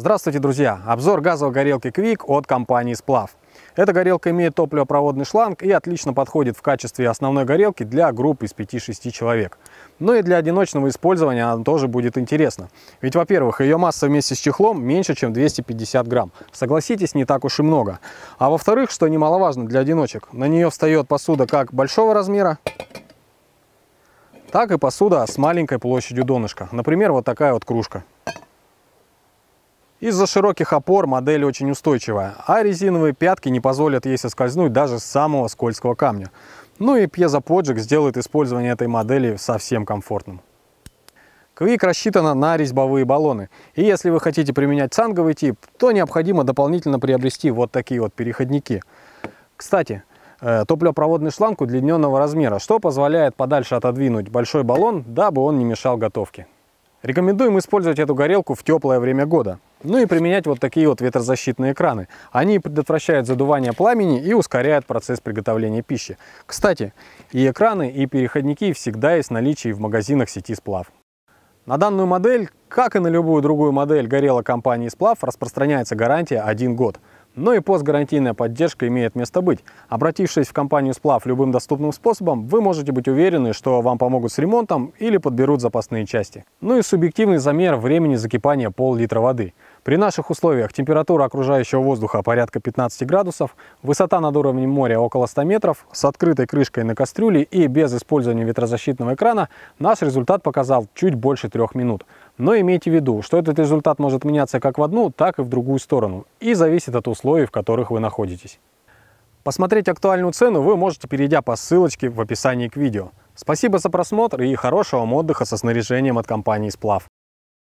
Здравствуйте, друзья! Обзор газовой горелки Quick от компании Сплав. Эта горелка имеет топливопроводный шланг и отлично подходит в качестве основной горелки для групп из 5-6 человек. Но ну и для одиночного использования она тоже будет интересна. Ведь, во-первых, ее масса вместе с чехлом меньше, чем 250 грамм. Согласитесь, не так уж и много. А во-вторых, что немаловажно для одиночек, на нее встает посуда как большого размера, так и посуда с маленькой площадью донышка. Например, вот такая вот кружка. Из-за широких опор модель очень устойчивая, а резиновые пятки не позволят ей соскользнуть даже с самого скользкого камня. Ну и пьезоподжиг сделает использование этой модели совсем комфортным. Квик рассчитана на резьбовые баллоны, и если вы хотите применять цанговый тип, то необходимо дополнительно приобрести вот такие вот переходники. Кстати, э, топливопроводный шланг удлиненного размера, что позволяет подальше отодвинуть большой баллон, дабы он не мешал готовке. Рекомендуем использовать эту горелку в теплое время года. Ну и применять вот такие вот ветрозащитные экраны. Они предотвращают задувание пламени и ускоряют процесс приготовления пищи. Кстати, и экраны, и переходники всегда есть в наличии в магазинах сети «Сплав». На данную модель, как и на любую другую модель горелок компании «Сплав», распространяется гарантия 1 год. Но ну и постгарантийная поддержка имеет место быть. Обратившись в компанию «Сплав» любым доступным способом, вы можете быть уверены, что вам помогут с ремонтом или подберут запасные части. Ну и субъективный замер времени закипания пол-литра воды – при наших условиях температура окружающего воздуха порядка 15 градусов, высота над уровнем моря около 100 метров, с открытой крышкой на кастрюле и без использования ветрозащитного экрана наш результат показал чуть больше трех минут. Но имейте в виду, что этот результат может меняться как в одну, так и в другую сторону и зависит от условий, в которых вы находитесь. Посмотреть актуальную цену вы можете, перейдя по ссылочке в описании к видео. Спасибо за просмотр и хорошего вам отдыха со снаряжением от компании «Сплав».